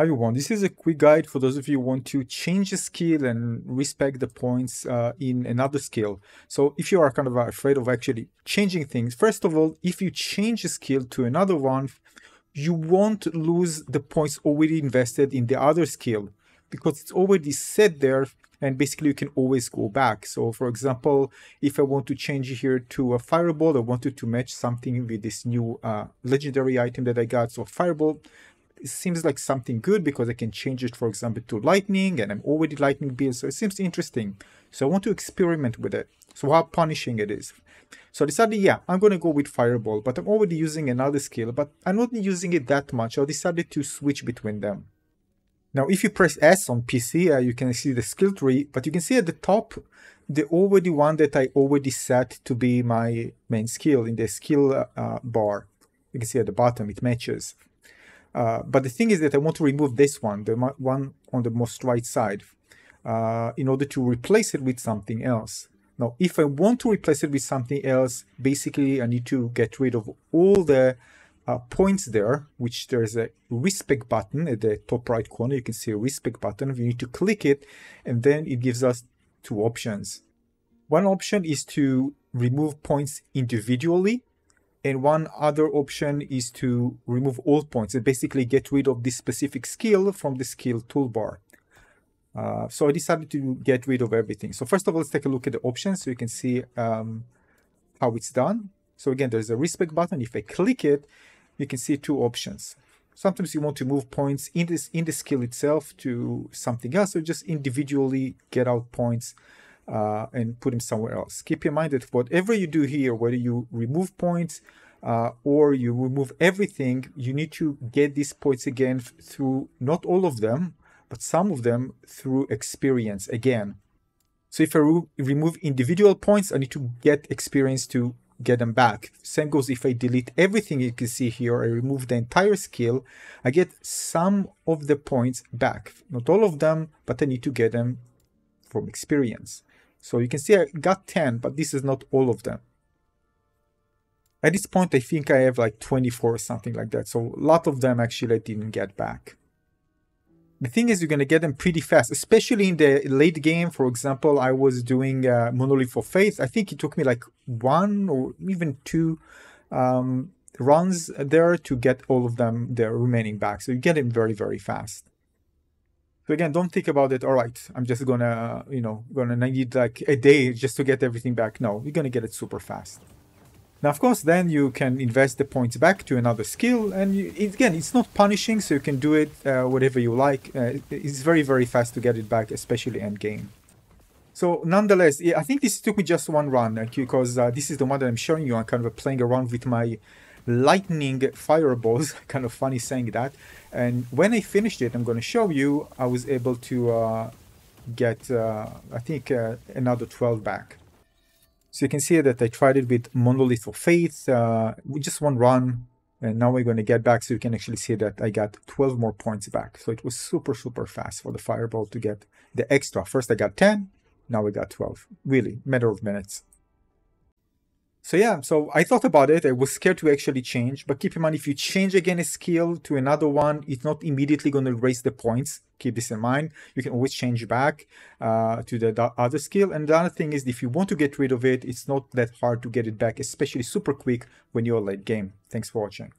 everyone, this is a quick guide for those of you who want to change a skill and respect the points uh, in another skill. So if you are kind of afraid of actually changing things, first of all, if you change a skill to another one, you won't lose the points already invested in the other skill because it's already set there and basically you can always go back. So for example, if I want to change here to a fireball, I wanted to match something with this new uh, legendary item that I got. So fireball, it seems like something good because I can change it, for example, to lightning and I'm already lightning build. So it seems interesting. So I want to experiment with it. So how punishing it is. So I decided, yeah, I'm going to go with fireball, but I'm already using another skill, but I'm not using it that much. I decided to switch between them. Now, if you press S on PC, uh, you can see the skill tree, but you can see at the top, the already one that I already set to be my main skill in the skill uh, bar. You can see at the bottom, it matches. Uh, but the thing is that I want to remove this one, the one on the most right side, uh, in order to replace it with something else. Now, if I want to replace it with something else, basically I need to get rid of all the uh, points there, which there's a respect button at the top right corner. You can see a respect button. We need to click it, and then it gives us two options. One option is to remove points individually and one other option is to remove all points and basically get rid of this specific skill from the skill toolbar. Uh, so I decided to get rid of everything. So first of all, let's take a look at the options so you can see um, how it's done. So again, there's a respect button. If I click it, you can see two options. Sometimes you want to move points in this in the skill itself to something else, or just individually get out points uh, and put them somewhere else. Keep in mind that whatever you do here, whether you remove points uh, or you remove everything, you need to get these points again through not all of them, but some of them through experience again. So if I re remove individual points, I need to get experience to get them back. Same goes if I delete everything you can see here, I remove the entire skill, I get some of the points back. Not all of them, but I need to get them from experience. So you can see I got 10, but this is not all of them. At this point, I think I have like 24 or something like that. So a lot of them actually I didn't get back. The thing is, you're going to get them pretty fast, especially in the late game. For example, I was doing uh, Monolith for Faith. I think it took me like one or even two um, runs there to get all of them, the remaining back. So you get them very, very fast. So again, don't think about it. All right, I'm just gonna, you know, gonna need like a day just to get everything back. No, you're gonna get it super fast. Now, of course, then you can invest the points back to another skill, and you, again, it's not punishing, so you can do it uh, whatever you like. Uh, it's very, very fast to get it back, especially end game. So nonetheless, I think this took me just one run uh, because uh, this is the one that I'm showing you. I'm kind of playing around with my lightning fireballs. kind of funny saying that. And when I finished it, I'm going to show you, I was able to uh, get, uh, I think, uh, another 12 back. So you can see that I tried it with Monolith of Faith, uh, with just one run, and now we're going to get back so you can actually see that I got 12 more points back. So it was super, super fast for the fireball to get the extra. First I got 10, now we got 12. Really, matter of minutes. So yeah, so I thought about it. I was scared to actually change, but keep in mind if you change again a skill to another one, it's not immediately going to raise the points. Keep this in mind. You can always change back uh, to the, the, other skill. And the other thing is, if you want to get rid of it, it's not that hard to get it back, especially super quick when you're late game. Thanks for watching.